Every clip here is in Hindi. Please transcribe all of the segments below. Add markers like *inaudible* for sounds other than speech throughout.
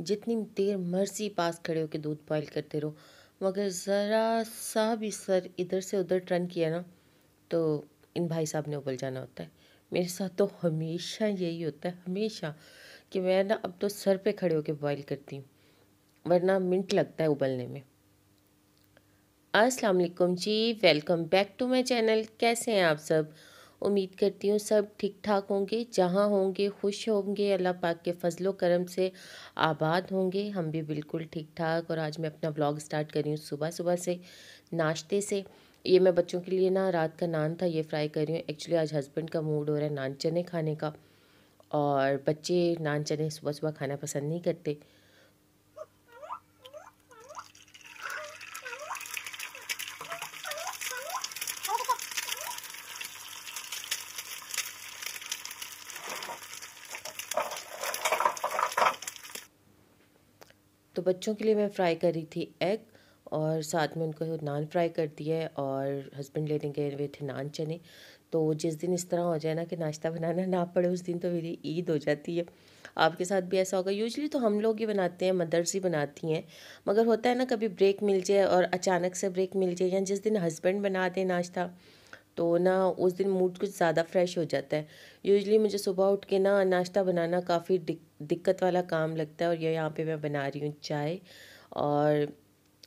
जितनी देर मर्जी पास खड़े होकर दूध बॉयल करते रहो मगर ज़रा सा भी सर इधर से उधर टर्न किया ना तो इन भाई साहब ने उबल जाना होता है मेरे साथ तो हमेशा यही होता है हमेशा कि मैं ना अब तो सर पे खड़े होकर बॉयल करती हूँ वरना मिनट लगता है उबलने में अस्सलाम वालेकुम जी welcome back to my channel कैसे हैं आप सब उम्मीद करती हूँ सब ठीक ठाक होंगे जहाँ होंगे खुश होंगे अल्लाह पाक के फजलो करम से आबाद होंगे हम भी बिल्कुल ठीक ठाक और आज मैं अपना ब्लॉग स्टार्ट कर रही हूँ सुबह सुबह से नाश्ते से ये मैं बच्चों के लिए ना रात का नान था ये फ्राई कर रही हूँ एक्चुअली आज हस्बैंड का मूड हो रहा है नान चने खाने का और बच्चे नान चने सुबह सुबह खाना पसंद नहीं करते तो बच्चों के लिए मैं फ़्राई कर रही थी एग और साथ में उनको नान फ्राई कर है और हस्बैंड लेने गए हुए थे नान चने तो जिस दिन इस तरह हो जाए ना कि नाश्ता बनाना ना पड़े उस दिन तो मेरी ईद हो जाती है आपके साथ भी ऐसा होगा यूजली तो हम लोग ही बनाते हैं मदर्स ही बनाती हैं मगर होता है ना कभी ब्रेक मिल जाए और अचानक से ब्रेक मिल जाए या जिस दिन हस्बैंड बना दें नाश्ता तो ना उस दिन मूड कुछ ज़्यादा फ्रेश हो जाता है यूजली मुझे सुबह उठ के ना नाश्ता बनाना काफ़ी दिक, दिक्कत वाला काम लगता है और ये यहाँ पे मैं बना रही हूँ चाय और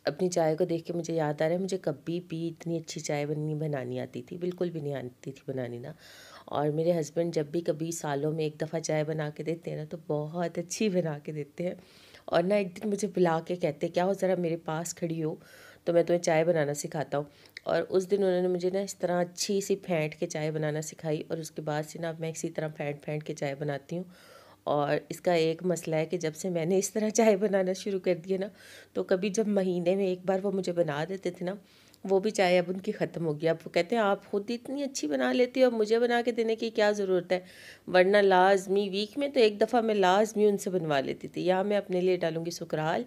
अपनी चाय को देख के मुझे याद आ रहा है मुझे कभी भी इतनी अच्छी चाय बननी बनानी आती थी बिल्कुल भी नहीं आती थी बनानी ना और मेरे हस्बैंड जब भी कभी सालों में एक दफ़ा चाय बना के देते हैं ना तो बहुत अच्छी बना के देते हैं और ना एक दिन मुझे बुला के कहते क्या हो ज़रा मेरे पास खड़ी हो तो मैं तुम्हें चाय बनाना सिखाता हूँ और उस दिन उन्होंने मुझे ना इस तरह अच्छी सी फेंट के चाय बनाना सिखाई और उसके बाद से ना मैं इसी तरह फेंट फेंट के चाय बनाती हूँ और इसका एक मसला है कि जब से मैंने इस तरह चाय बनाना शुरू कर दिया ना तो कभी जब महीने में एक बार वो मुझे बना देते थे ना वो भी चाय अब उनकी ख़त्म हो गई अब वो कहते हैं आप खुद इतनी अच्छी बना लेती हो अब मुझे बना के देने की क्या ज़रूरत है वरना लाजमी वीक में तो एक दफ़ा मैं लाजमी उनसे बनवा लेती थी या मैं अपने लिए डालूँगी सुकराल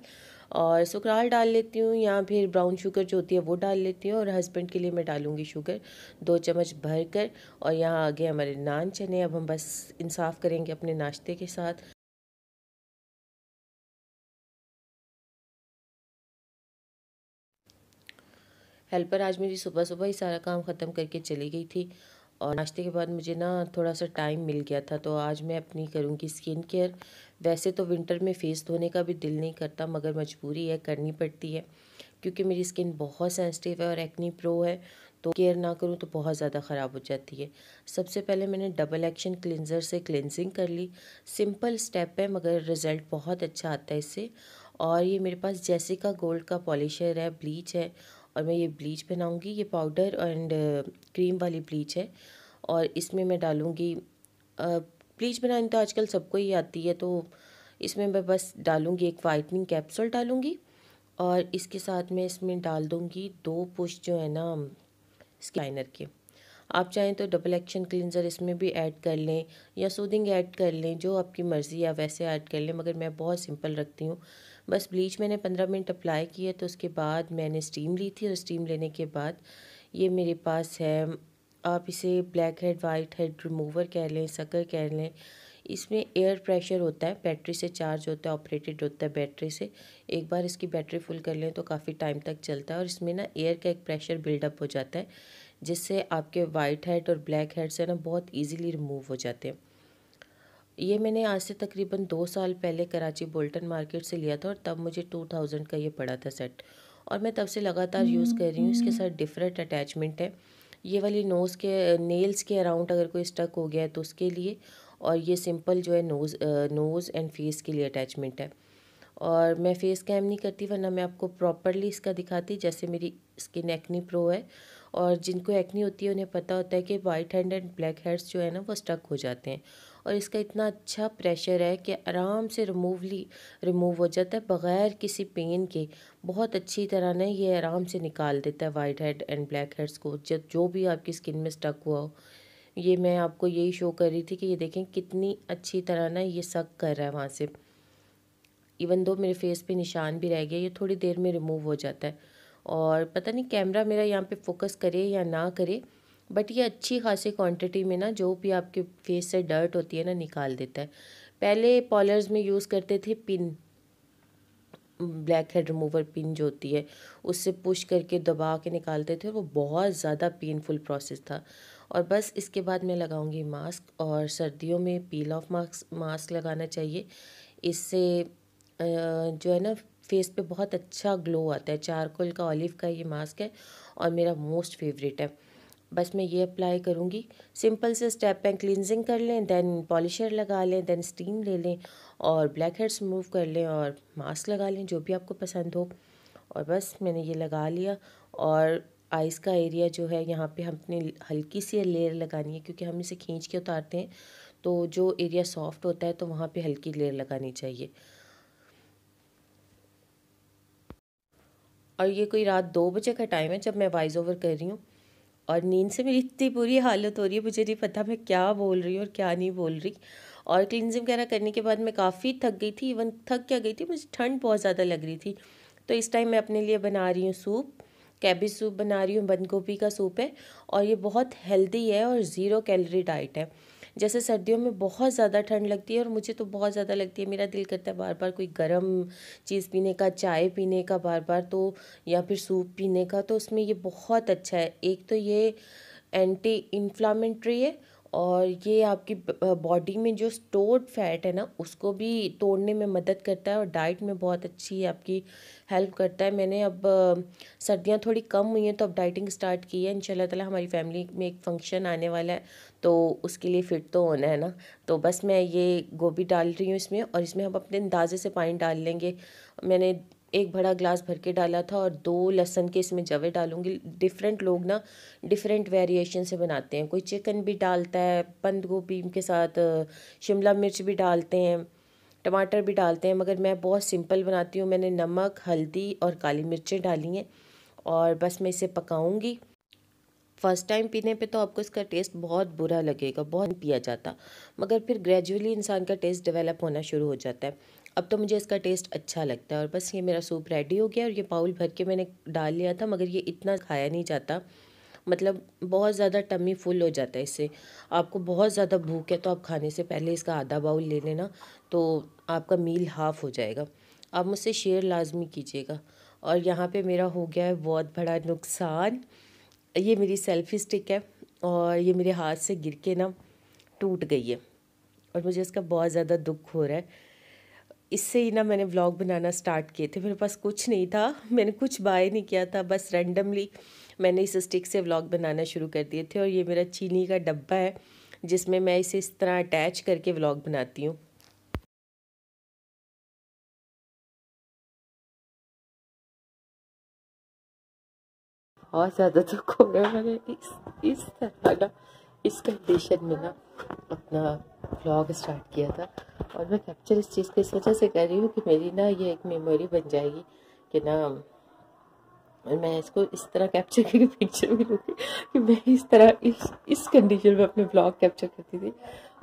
और सुकराल डाल लेती हूँ या फिर ब्राउन शुगर जो होती है वो डाल लेती हूँ और हस्बैंड के लिए मैं डालूँगी शुगर दो चम्मच भर कर और यहाँ आगे हमारे नान चने अब हम बस इंसाफ करेंगे अपने नाश्ते के साथ हेल्पर आज मेरी सुबह सुबह ही सारा काम ख़त्म करके चली गई थी और नाश्ते के बाद मुझे ना थोड़ा सा टाइम मिल गया था तो आज मैं अपनी करूँगी स्किन केयर वैसे तो विंटर में फेस धोने का भी दिल नहीं करता मगर मजबूरी है करनी पड़ती है क्योंकि मेरी स्किन बहुत सेंसिटिव है और एक्नी प्रो है तो केयर ना करूँ तो बहुत ज़्यादा ख़राब हो जाती है सबसे पहले मैंने डबल एक्शन क्लिनज़र से क्लिनजिंग कर ली सिंपल स्टेप है मगर रिज़ल्ट बहुत अच्छा आता है इससे और ये मेरे पास जैसिका गोल्ड का पॉलिशर है ब्लीच है और मैं ये ब्लीच बनाऊँगी ये पाउडर एंड क्रीम वाली ब्लीच है और इसमें मैं डालूँगी uh, ब्लीच बनानी तो आजकल सबको ही आती है तो इसमें मैं बस डालूँगी एक वाइटनिंग कैप्सूल डालूंगी और इसके साथ मैं इसमें डाल दूँगी दो पुश जो है ना स्कैनर के आप चाहें तो डबल एक्शन क्लिनज़र इसमें भी ऐड कर लें या सूदिंग ऐड कर लें जो आपकी मर्ज़ी है वैसे ऐड कर लें मगर मैं बहुत सिंपल रखती हूँ बस ब्लीच मैंने पंद्रह मिनट अप्लाई किया तो उसके बाद मैंने स्टीम ली थी और स्टीम लेने के बाद ये मेरे पास है आप इसे black head white head remover कह लें सकर कह लें इसमें एयर प्रेशर होता है बैटरी से चार्ज होता है ऑपरेटेड होता है बैटरी से एक बार इसकी बैटरी फुल कर लें तो काफ़ी टाइम तक चलता है और इसमें ना एयर का एक प्रेशर बिल्डअप हो जाता है जिससे आपके वाइट हेड और ब्लैक हेड से ना बहुत ईजीली रिमूव हो जाते हैं ये मैंने आज से तकरीबन दो साल पहले कराची बोल्टन मार्केट से लिया था और तब मुझे टू थाउजेंड का ये पड़ा था सेट और मैं तब से लगातार यूज़ कर रही हूँ इसके साथ डिफरेंट अटैचमेंट है ये वाली नोज़ के नेल्स के अराउंड अगर कोई स्टक हो गया है तो उसके लिए और ये सिंपल जो है नोज़ नोज़ एंड फेस के लिए अटैचमेंट है और मैं फेस कैम नहीं करती वरना मैं आपको प्रॉपरली इसका दिखाती जैसे मेरी स्किन एक्नी प्रो है और जिनको एक्नी होती है उन्हें पता होता है कि white head and black heads जो है ना वो स्टक हो जाते हैं और इसका इतना अच्छा प्रेशर है कि आराम से रिमूवली रिमूव हो जाता है बग़ैर किसी पेन के बहुत अच्छी तरह ना ये आराम से निकाल देता है white head and black heads को जब जो भी आपकी स्किन में स्टक हुआ हो ये मैं आपको यही शो कर रही थी कि ये देखें कितनी अच्छी तरह ना ये सक कर रहा है वहाँ से इवन दो मेरे फेस पे निशान भी रह गया ये थोड़ी देर में रिमूव हो जाता है और पता नहीं कैमरा मेरा यहाँ पे फोकस करे या ना करे बट ये अच्छी खासी क्वांटिटी में ना जो भी आपके फेस से डर्ट होती है ना निकाल देता है पहले पॉलर्स में यूज़ करते थे pin black head remover pin जो होती है उससे पुश करके दबा के निकालते थे वो बहुत ज़्यादा पेनफुल प्रोसेस था और बस इसके बाद मैं लगाऊंगी मास्क और सर्दियों में पील ऑफ मास्क मास्क लगाना चाहिए इससे जो है ना फेस पे बहुत अच्छा ग्लो आता है चारकोल का ऑलिव का ये मास्क है और मेरा मोस्ट फेवरेट है बस मैं ये अप्लाई करूँगी सिंपल से स्टेप एंड क्लिनजिंग कर लें देन पॉलिशर लगा लें देन स्टीम ले लें और ब्लैक हेड्स रिमूव कर लें और मास्क लगा लें जो भी आपको पसंद हो और बस मैंने ये लगा लिया और आइज़ का एरिया जो है यहाँ पे अपनी हल्की सी लेयर लगानी है क्योंकि हम इसे खींच के उतारते हैं तो जो एरिया सॉफ्ट होता है तो वहाँ पे हल्की लेयर लगानी चाहिए और ये कोई रात दो बजे का टाइम है जब मैं वाइज ओवर कर रही हूँ और नींद से मेरी इतनी बुरी हालत हो रही है मुझे नहीं पता मैं क्या बोल रही हूँ और क्या नहीं बोल रही और क्लिनजिंग वगैरह करने के बाद मैं काफ़ी थक गई थी इवन थक क्या गई थी मुझे ठंड बहुत ज़्यादा लग रही थी तो इस टाइम मैं अपने लिए बना रही हूँ सूप कैबिज सूप बना रही हूँ बंद गोभी का सूप है और ये बहुत हेल्दी है और ज़ीरो कैलोरी डाइट है जैसे सर्दियों में बहुत ज़्यादा ठंड लगती है और मुझे तो बहुत ज़्यादा लगती है मेरा दिल करता है बार बार कोई गर्म चीज़ पीने का चाय पीने का बार बार तो या फिर सूप पीने का तो उसमें ये बहुत अच्छा है एक तो ये एंटी इन्फ्लामेंट्री है और ये आपकी बॉडी में जो स्टोर्ड फैट है ना उसको भी तोड़ने में मदद करता है और डाइट में बहुत अच्छी आपकी हेल्प करता है मैंने अब सर्दियाँ थोड़ी कम हुई हैं तो अब डाइटिंग स्टार्ट की है इन ताला हमारी फैमिली में एक फंक्शन आने वाला है तो उसके लिए फिट तो होना है ना तो बस मैं ये गोभी डाल रही हूँ इसमें और इसमें हम अपने अंदाजे से पानी डाल लेंगे मैंने एक बड़ा ग्लास भर के डाला था और दो लहसन के इसमें जवे डालूंगी डिफरेंट लोग ना डिफरेंट वेरिएशन से बनाते हैं कोई चिकन भी डालता है बंद गोभी के साथ शिमला मिर्च भी डालते हैं टमाटर भी डालते हैं मगर मैं बहुत सिंपल बनाती हूँ मैंने नमक हल्दी और काली मिर्चें डाली हैं और बस मैं इसे पकाऊँगी फ़र्स्ट टाइम पीने पे तो आपको इसका टेस्ट बहुत बुरा लगेगा बहुत पिया जाता मगर फिर ग्रेजुअली इंसान का टेस्ट डेवलप होना शुरू हो जाता है अब तो मुझे इसका टेस्ट अच्छा लगता है और बस ये मेरा सूप रेडी हो गया और ये बाउल भर के मैंने डाल लिया था मगर ये इतना खाया नहीं जाता मतलब बहुत ज़्यादा टमी फुल हो जाता है इससे आपको बहुत ज़्यादा भूख है तो आप खाने से पहले इसका आधा बाउल ले लेना तो आपका मील हाफ़ हो जाएगा आप मुझसे शेयर लाजमी कीजिएगा और यहाँ पे मेरा हो गया है बहुत बड़ा नुकसान ये मेरी सेल्फी स्टिक है और ये मेरे हाथ से गिर के ना टूट गई है और मुझे इसका बहुत ज़्यादा दुख हो रहा है इससे ही ना मैंने व्लॉग बनाना स्टार्ट किए थे मेरे पास कुछ नहीं था मैंने कुछ बाय नहीं किया था बस रैंडमली मैंने इस स्टिक से व्लॉग बनाना शुरू कर दिए थे और ये मेरा चीनी का डब्बा है जिसमें मैं इसे इस तरह अटैच करके व्लॉग बनाती हूँ और ज़्यादा तो कोने मैंने इस इस तरह ना इस कंडीशन में ना अपना ब्लॉग स्टार्ट किया था और मैं कैप्चर इस चीज़ के इस वजह से कर रही हूँ कि मेरी ना ये एक मेमोरी बन जाएगी कि ना मैं इसको इस तरह कैप्चर करके पिक्चर भी लूँगी कि मैं इस तरह इस इस कंडीशन में अपने ब्लॉग कैप्चर करती थी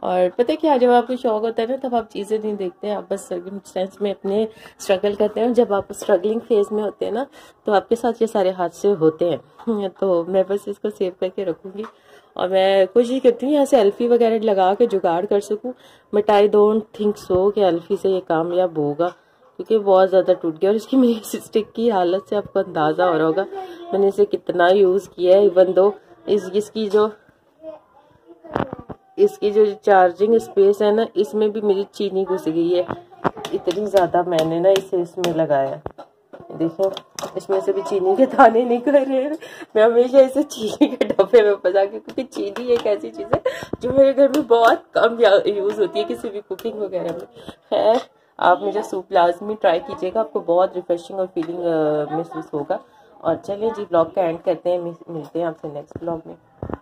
और पता है क्या जब आपको शौक होता है ना तब आप चीज़ें नहीं देखते हैं आप बस सर्कमस्टेंस में अपने स्ट्रगल करते हैं जब आप स्ट्रगलिंग फेज में होते हैं ना तो आपके साथ ये सारे हादसे होते हैं तो मैं बस इसको सेव करके रखूँगी और मैं कोशिश करती हूँ यहाँ से एल्फ़ी वगैरह लगा के जुगाड़ कर सकूँ but I don't think so कि एल्फ़ी से ये कामयाब होगा क्योंकि बहुत ज़्यादा टूट गया और इसकी मेरी *laughs* स्टिक की हालत से आपको अंदाज़ा हो रहा होगा मैंने इसे कितना यूज़ किया है इवन दो इस इसकी जो इसकी जो चार्जिंग स्पेस है ना इसमें भी मेरी चीनी घुस गई है इतनी ज़्यादा मैंने ना इसे इसमें लगाया देखो इसमें से भी चीनी के दाने निकल रहे हैं मैं हमेशा इसे चीनी के डब्बे में फंसा के क्योंकि चीनी एक ऐसी चीज़ है जो मेरे घर में बहुत कम यूज़ होती है किसी भी कुकिंग वगैरह में खैर आप मेरा सूप लाजमी ट्राई कीजिएगा आपको बहुत रिफ्रेशिंग और फीलिंग महसूस होगा और चलिए जी ब्लॉग का एंड करते हैं मिलते हैं आपसे नेक्स्ट ब्लॉग में